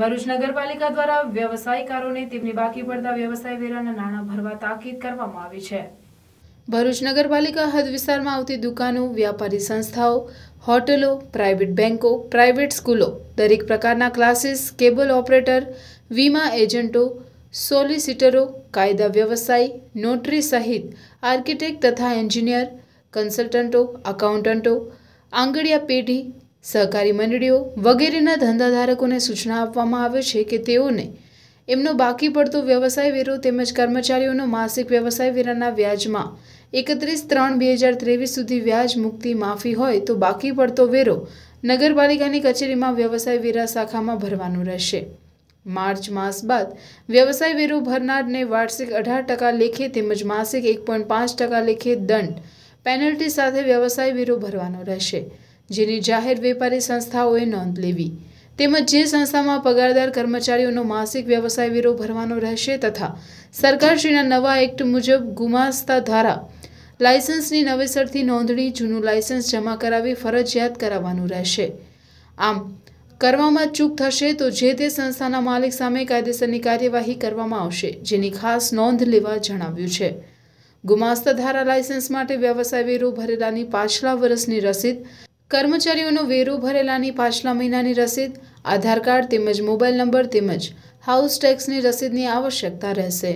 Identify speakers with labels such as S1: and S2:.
S1: ભરૂચ નગરપાલિકા દ્વારા વ્યવસાયકારોને તેમની બાકી પડતા વ્યવસાય વેરાના નાણાં ભરવા તાકીદ કરવામાં આવી છે ભરૂચ નગરપાલિકા હદ વિસ્તારમાં આવતી દુકાનો વ્યાપારી સંસ્થાઓ હોટલો પ્રાઇવેટ બેન્કો પ્રાઇવેટ સ્કૂલો દરેક પ્રકારના ક્લાસીસ કેબલ ઓપરેટર વીમા એજન્ટો સોલિસિટરો કાયદા વ્યવસાય નોટરી સહિત આર્કિટેક્ટ તથા એન્જિનિયર કન્સલ્ટન્ટો અકાઉન્ટન્ટો આંગડિયા પેઢી સહકારી મંડળીઓ વગેરેના ધંધાધારકોને સૂચના આપવામાં આવે છે કે તેઓને એમનો બાકી પડતો વ્યવસાય વેરો તેમજ કર્મચારીઓનો માસિક વ્યવસાય વેરાના વ્યાજમાં એકત્રીસ ત્રણ બે હજાર ત્રેવીસ સુધી વ્યાજ મુક્તિ માફી હોય તો બાકી પડતો વેરો નગરપાલિકાની કચેરીમાં વ્યવસાય વેરા શાખામાં ભરવાનો રહેશે માર્ચ માસ બાદ વ્યવસાય વેરો ભરનારને વાર્ષિક અઢાર ટકા લેખે તેમજ માસિક એક પોઈન્ટ પાંચ ટકા લેખે દંડ પેનલ્ટી સાથે વ્યવસાય વેરો ભરવાનો રહેશે જેની જાહેર વેપારી સંસ્થાઓએ નોંધ લેવી તેમજ જે સંસ્થામાં પગારદાર કર્મચારીઓનો માસિક વ્યવસાય વેરો ભરવાનો રહેશે તથા સરકારશ્રીના નવા એક્ટ મુજબ ગુમાસ્તા ધારા લાયસન્સની નવેસરથી નોંધણી જૂનું લાયસન્સ જમા કરાવી ફરજિયાત કરાવવાનું રહેશે આમ કરવામાં ચૂક થશે તો જે તે સંસ્થાના માલિક સામે કાયદેસરની કાર્યવાહી કરવામાં આવશે જેની ખાસ નોંધ લેવા જણાવ્યું છે ગુમાસ્તા ધારા લાયસન્સ માટે વ્યવસાય વેરો ભરેલાની પાછલા વર્ષની રસીદ કર્મચારીઓનો વેરો ભરેલાની પાછલા મહિનાની રસીદ આધાર કાર્ડ તેમજ મોબાઈલ નંબર તેમજ હાઉસ ટેક્સની રસીદની આવશ્યકતા રહેશે